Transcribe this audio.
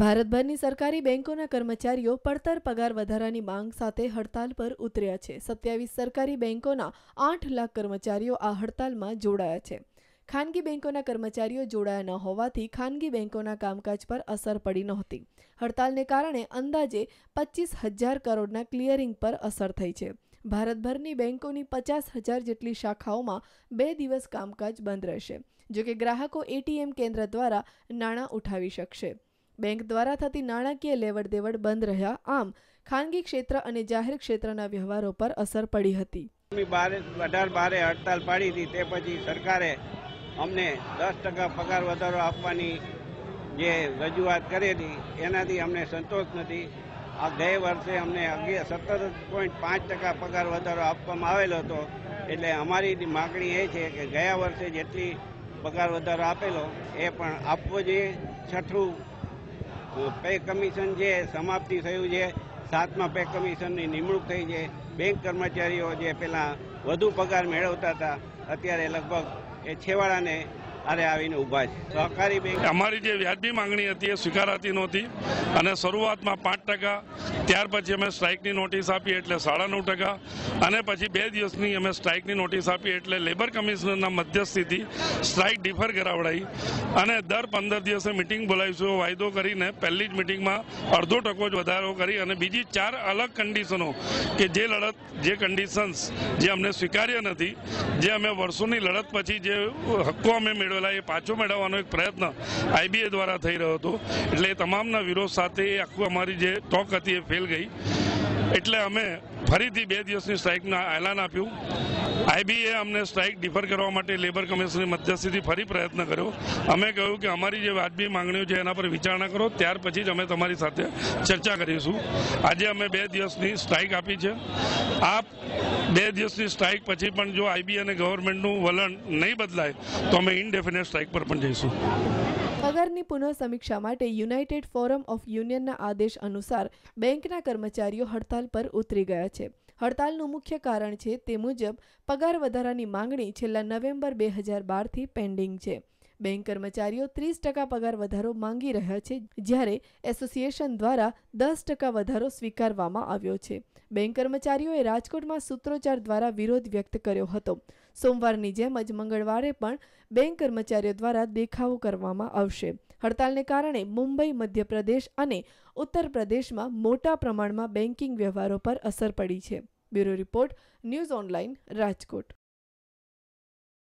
ભારતભરની સરકારી બેંકોના કર્મચારીઓ પડતર પગાર વધારાની માંગ સાથે હડતાલ પર ઉતર્યા છે સત્યાવીસ સરકારી બેંકોના આઠ લાખ કર્મચારીઓ આ હડતાલમાં જોડાયા છે ખાનગી બેંકોના કર્મચારીઓ જોડાયા ન હોવાથી ખાનગી બેંકોના કામકાજ પર અસર પડી નહોતી હડતાલને કારણે અંદાજે પચીસ હજાર કરોડના ક્લિયરિંગ પર અસર થઈ છે ભારતભરની બેંકોની પચાસ હજાર જેટલી શાખાઓમાં બે દિવસ કામકાજ બંધ રહેશે જોકે ગ્રાહકો એટીએમ કેન્દ્ર દ્વારા નાણાં ઉઠાવી શકશે બેંક દ્વારા થતી નાણાકીય લેવડ દેવડ બંધ રહ્યા આમ ખાનગી ક્ષેત્ર અને જાહેર ક્ષેત્રના વ્યવહારો પર અસર પડી હતી અઢાર બારે હડતાલ પાડી હતી તે પછી સરકારે અમને દસ ટકા પગાર વધારો આપવાની જે રજૂઆત કરેલી એનાથી અમને સંતોષ નથી આ ગયે વર્ષે અમને સત્તર પોઈન્ટ પાંચ ટકા પગાર વધારો આપવામાં આવેલો હતો એટલે અમારી માગણી એ છે કે ગયા વર્ષે જેટલી પગાર વધારો આપેલો એ પણ આપવો જોઈએ છઠ્ઠું પે કમિશન જે સમાપ્તિ થયું છે સાતમા પે કમિશનની નિમણૂક થઈ છે બેંક કર્મચારીઓ જે પહેલાં વધુ પગાર મેળવતા હતા અત્યારે લગભગ એ છેવાડાને અરે આવીને ઊભા છે સહકારી બેંક અમારી જે વ્યાજબી માંગણી હતી એ સ્વીકારાતી નહોતી અને શરૂઆતમાં પાંચ ટકા ત્યાર પછી અમે સ્ટ્રાઇકની નોટિસ આપી એટલે સાડા નવ ટકા અને પછી બે દિવસની અમે સ્ટ્રાઇકની નોટિસ આપી એટલે લેબર કમિશનરના મધ્યસ્થિતિ સ્ટ્રાઇક ડિફર કરાવડાઈ અને દર પંદર દિવસે મિટિંગ બોલાવીશું વાયદો કરીને પહેલી જ મિટિંગમાં અડધો ટકો જ વધારો કરી અને બીજી ચાર અલગ કન્ડિશનો કે જે લડત જે કન્ડિશન્સ જે અમને સ્વીકાર્ય નથી જે અમે વર્ષોની લડત પછી જે હક્કો અમે મેળવ્યા મેળવેલા એ પાછો મેળવવાનો એક પ્રયત્ન આઈબીએ દ્વારા થઈ રહ્યો હતો એટલે એ તમામના વિરોધ સાથે આખું અમારી જે ટોક હતી એ ફેલ ગઈ એટલે અમે ફરીથી બે દિવસની સ્ટ્રાઇકના એલાન આપ્યું આઈબીએ અમને સ્ટ્રાઇક ડિફર કરવા માટે લેબર કમિશનની મધ્યસ્થીથી ફરી પ્રયત્ન કર્યો અમે કહ્યું કે અમારી જે વાજબી માંગણીઓ છે એના પર વિચારણા કરો ત્યાર પછી જ અમે તમારી સાથે ચર્ચા કરીશું આજે અમે બે દિવસની સ્ટ્રાઇક આપી છે આ બે દિવસની સ્ટ્રાઇક પછી પણ જો આઈબી અને ગવર્મેન્ટનું વલણ નહીં બદલાય તો અમે ઇનડેફિનેટ સ્ટ્રાઇક પર પણ જઈશું પગારની પુનઃ સમીક્ષા માટે યુનાઇટેડ ફોરમ ઓફ યુનિયનના આદેશ અનુસાર બેંકના કર્મચારીઓ હડતાલ પર ઉતરી ગયા છે હડતાલનું મુખ્ય કારણ છે તે મુજબ પગાર વધારાની માંગણી છેલ્લા નવેમ્બર બે હજાર બારથી પેન્ડિંગ છે બેંક કર્મચારીઓ ત્રીસ ટકા પગાર વધારો માંગી રહ્યા છે જ્યારે એસોસિએશન દ્વારા દસ ટકા વધારો સ્વીકારવામાં આવ્યો છે બેંક કર્મચારીઓએ રાજકોટમાં સૂત્રોચ્ચાર દ્વારા વિરોધ વ્યક્ત કર્યો હતો સોમવારની જેમ જ મંગળવારે પણ બેંક કર્મચારીઓ દ્વારા દેખાવો કરવામાં આવશે હડતાલને કારણે મુંબઈ મધ્યપ્રદેશ અને ઉત્તર પ્રદેશમાં મોટા પ્રમાણમાં બેન્કિંગ વ્યવહારો પર અસર પડી છે bureau report news online Rajkot